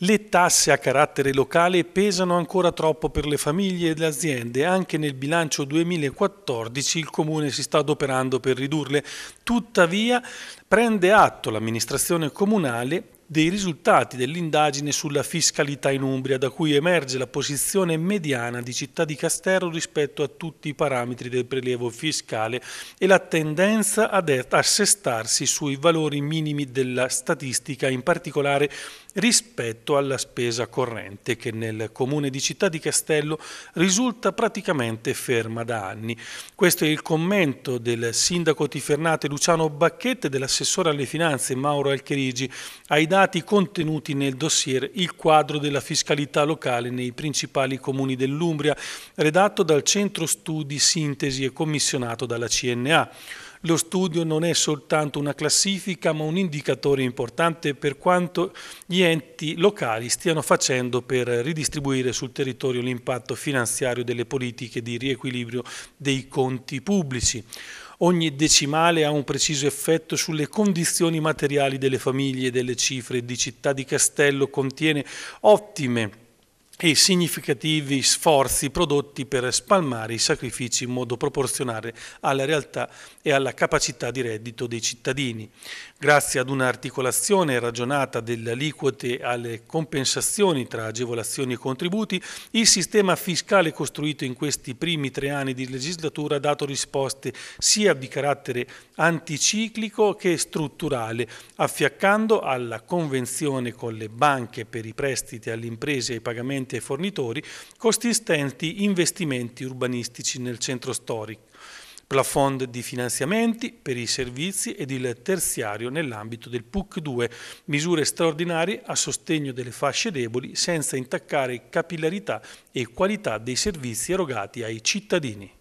Le tasse a carattere locale pesano ancora troppo per le famiglie e le aziende. Anche nel bilancio 2014 il Comune si sta adoperando per ridurle. Tuttavia prende atto l'amministrazione comunale dei risultati dell'indagine sulla fiscalità in Umbria, da cui emerge la posizione mediana di Città di Castello rispetto a tutti i parametri del prelievo fiscale e la tendenza ad assestarsi sui valori minimi della statistica, in particolare rispetto alla spesa corrente, che nel comune di Città di Castello risulta praticamente ferma da anni. Questo è il commento del sindaco Tifernate Luciano Bacchette e dell'assessore alle finanze Mauro Alcherigi ai dati dati contenuti nel dossier Il quadro della fiscalità locale nei principali comuni dell'Umbria, redatto dal Centro Studi Sintesi e commissionato dalla CNA lo studio non è soltanto una classifica ma un indicatore importante per quanto gli enti locali stiano facendo per ridistribuire sul territorio l'impatto finanziario delle politiche di riequilibrio dei conti pubblici. Ogni decimale ha un preciso effetto sulle condizioni materiali delle famiglie, e delle cifre di città di Castello contiene ottime e significativi sforzi prodotti per spalmare i sacrifici in modo proporzionale alla realtà e alla capacità di reddito dei cittadini. Grazie ad un'articolazione ragionata delle aliquote alle compensazioni tra agevolazioni e contributi, il sistema fiscale costruito in questi primi tre anni di legislatura ha dato risposte sia di carattere anticiclico che strutturale, affiaccando alla convenzione con le banche per i prestiti alle imprese e i pagamenti enti e fornitori consistenti investimenti urbanistici nel centro storico, plafond di finanziamenti per i servizi ed il terziario nell'ambito del PUC 2, misure straordinarie a sostegno delle fasce deboli senza intaccare capillarità e qualità dei servizi erogati ai cittadini.